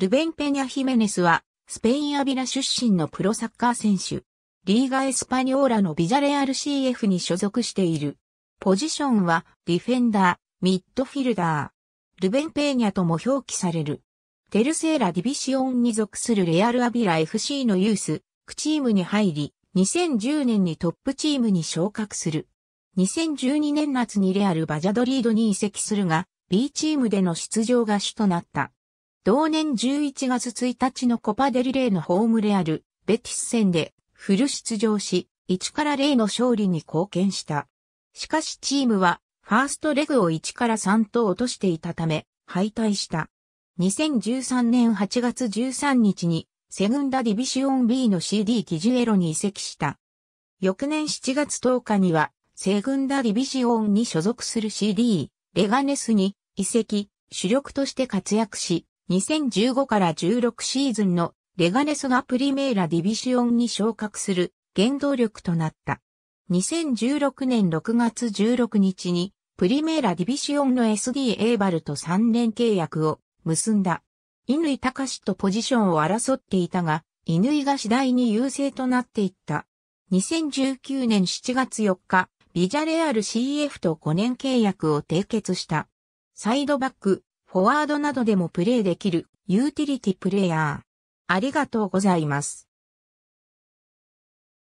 ルベン・ペニャ・ヒメネスは、スペイン・アビラ出身のプロサッカー選手。リーガ・エスパニョーラのビジャレアル CF に所属している。ポジションは、ディフェンダー、ミッドフィルダー。ルベン・ペーニャとも表記される。テルセーラ・ディビシオンに属するレアル・アビラ FC のユース、クチームに入り、2010年にトップチームに昇格する。2012年夏にレアル・バジャドリードに移籍するが、B チームでの出場が主となった。同年11月1日のコパデリレーのホームレアル、ベティス戦でフル出場し、1から0の勝利に貢献した。しかしチームは、ファーストレグを1から3と落としていたため、敗退した。2013年8月13日に、セグンダディビシオン B の CD キジュエロに移籍した。翌年7月10日には、セグンダディビシオンに所属する CD、レガネスに移籍、主力として活躍し、2015から16シーズンのレガネスがプリメーラディビシオンに昇格する原動力となった。2016年6月16日にプリメーラディビシオンの SD エーバルと3年契約を結んだ。井隆とポジションを争っていたが、井が次第に優勢となっていった。2019年7月4日、ビジャレアル CF と5年契約を締結した。サイドバック、フォワードなどでもプレイできるユーティリティプレイヤー。ありがとうございます。